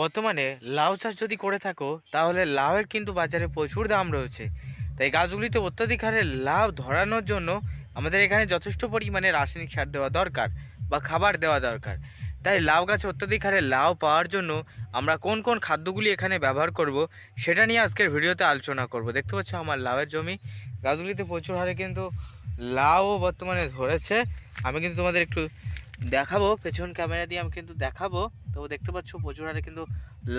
বর্তমানে লাউ চাষ যদি করে থাকো তাহলে লাউয়ের কিন্তু বাজারে প্রচুর দাম রয়েছে তাই গাছগুলিতে অত্যাধিক হারে লাউ ধরানোর জন্য আমাদের এখানে যথেষ্ট পরিমাণে রাসায়নিক সার দেওয়া দরকার বা খাবার দেওয়া দরকার তাই লাউ গাছে অত্যাধিক হারে লাউ পাওয়ার জন্য আমরা কোন কোন খাদ্যগুলি এখানে ব্যবহার করব সেটা নিয়ে আজকের ভিডিওতে আলোচনা করব দেখতে পাচ্ছ আমার লাউয়ের জমি গাছগুলিতে প্রচুর হারে কিন্তু লাউ বর্তমানে ধরেছে আমি কিন্তু তোমাদের একটু দেখাবো পেছন ক্যামেরা দিয়ে আমি কিন্তু দেখাবো তো দেখতে পাচ্ছ প্রচুর হারে কিন্তু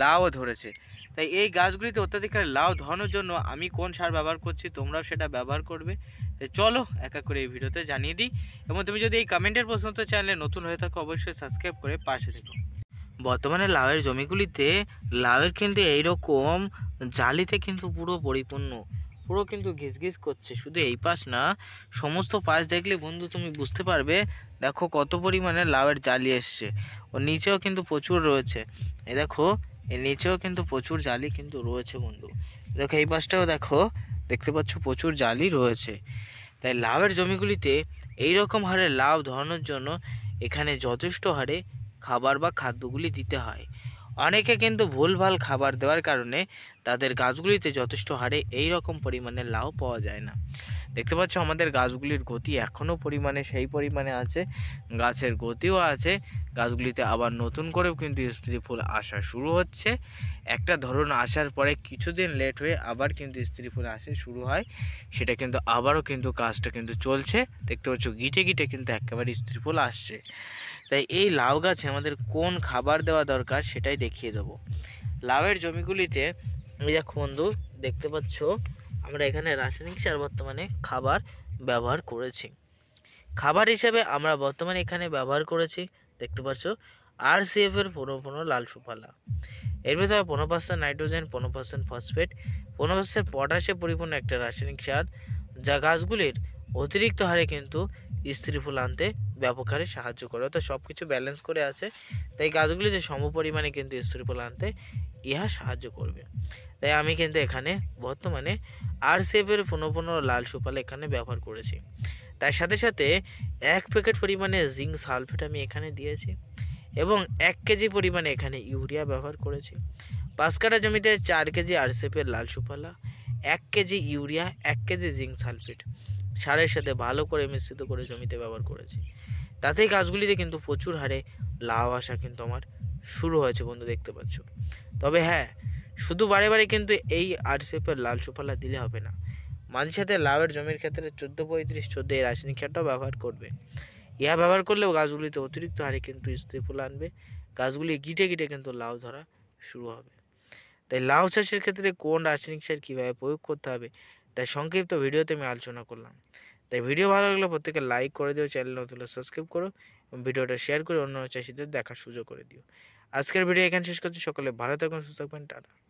লাউও ধরেছে তাই এই গাছগুলিতে অত্যাধিক হারে লাউ ধরানোর জন্য আমি কোন সার ব্যবহার করছি তোমরাও সেটা ব্যবহার করবে তাই চলো এক এক করে এই ভিডিওতে জানিয়ে দিই এবং তুমি যদি এই কমেন্টের প্রশ্ন তো চ্যানেলে নতুন হয়ে থাকো অবশ্যই সাবস্ক্রাইব করে পাশে থেকো বর্তমানে লাউয়ের জমিগুলিতে লাউয়ের কিন্তু এইরকম জালিতে কিন্তু পুরো পরিপূর্ণ পুরো কিন্তু ঘিসঘিস করছে শুধু এই পাশ না সমস্ত পাশ দেখলে বন্ধু তুমি বুঝতে পারবে দেখো কত পরিমাণে লাউয়ের জালি এসছে ও নিচেও কিন্তু প্রচুর রয়েছে এ দেখো এর নিচেও কিন্তু প্রচুর জালি কিন্তু রয়েছে বন্ধু দেখো এই পাশটাও দেখো দেখতে পাচ্ছ প্রচুর জালি রয়েছে তাই লাভের জমিগুলিতে এই রকম হারে লাভ ধরানোর জন্য এখানে যথেষ্ট হারে খাবার বা খাদ্যগুলি দিতে হয় অনেকে কিন্তু ভুলভাল খাবার দেওয়ার কারণে তাদের গাছগুলিতে যথেষ্ট হারে এই রকম পরিমাণে লাউ পাওয়া যায় না দেখতে পাচ্ছ আমাদের গাছগুলির গতি এখনও পরিমাণে সেই পরিমাণে আছে গাছের গতিও আছে গাছগুলিতে আবার নতুন করেও কিন্তু স্ত্রী ফুল আসা শুরু হচ্ছে একটা ধরন আসার পরে কিছুদিন লেট হয়ে আবার কিন্তু স্ত্রী ফুল আসে শুরু হয় সেটা কিন্তু আবারও কিন্তু কাজটা কিন্তু চলছে দেখতে পাচ্ছ গিটে গিটে কিন্তু একেবারে স্ত্রী ফুল আসছে তাই এই লাউ গাছে আমাদের কোন খাবার দেওয়া দরকার সেটাই দেখিয়ে দেবো লাউয়ের জমিগুলিতে এই দেখো বন্ধু দেখতে পাচ্ছ আমরা এখানে রাসায়নিক সার বর্তমানে খাবার ব্যবহার করেছি খাবার হিসেবে আমরা বর্তমানে এখানে ব্যবহার করেছি দেখতে পাচ্ছ আর সি এর পনেরো পনেরো লাল সুফালা এর ভেতরে পনেরো পার্সেন্ট নাইট্রোজেন পনেরো পার্সেন্ট ফসফেট পনেরো পার্সেন্ট পটাশে পরিপূর্ণ একটা রাসায়নিক সার যা গাছগুলির অতিরিক্ত হারে কিন্তু স্ত্রী ফুল আনতে ব্যাপক হারে সাহায্য করে অর্থাৎ সব কিছু ব্যালেন্স করে আছে তাই গাছগুলিতে সম পরিমাণে কিন্তু স্ত্রী ফুল আনতে ইহা সাহায্য করবে তাই আমি কিন্তু এখানে বর্তমানে আর সেভের পনেরো পনেরো লাল সুপাল এখানে ব্যবহার করেছি তার সাথে সাথে এক প্যাকেট পরিমাণে জিঙ্ক সালফেট আমি এখানে দিয়েছি এবং এক কেজি পরিমাণে এখানে ইউরিয়া ব্যবহার করেছি পাঁচ কাটা জমিতে চার কেজি আরসেপের লাল সুপালা এক কেজি ইউরিয়া এক কেজি জিঙ্ক সালফেট সারের সাথে ভালো করে মিশ্রিত করে জমিতে ব্যবহার করেছি তাতেই গাছগুলিতে কিন্তু প্রচুর হারে লাভ আসা কিন্তু আমার শুরু হয়েছে বন্ধু দেখতে পাচ্ছ তবে হ্যাঁ শুধু বারে বারে কিন্তু এই আর লাল সুফলা দিলে হবে না মাঝে সাথে লাভের জমির ক্ষেত্রে চোদ্দো পঁয়ত্রিশ চোদ্দো এই রাসায়নিক সারটাও ব্যবহার করবে ইহা ব্যবহার করলেও গাছগুলিতে অতিরিক্ত হারে কিন্তু স্ত্রীফুল আনবে গাছগুলি গিটে গিটে কিন্তু লাউ ধরা শুরু হবে তাই লাউ চাষের ক্ষেত্রে কোন রাসায়নিক সার কীভাবে প্রয়োগ করতে হবে তাই সংক্ষিপ্ত ভিডিওতে আমি আলোচনা করলাম তাই ভিডিও ভালো লাগলে প্রত্যেকে লাইক করে দিও চ্যানেল নতুন সাবস্ক্রাইব করো এবং ভিডিওটা শেয়ার করে অন্য চাষিদের দেখার সুযোগ করে দিও আজকের ভিডিও এখানে শেষ করছি সকলে ভালো থাকুন সুস্থ থাকবেন টাটা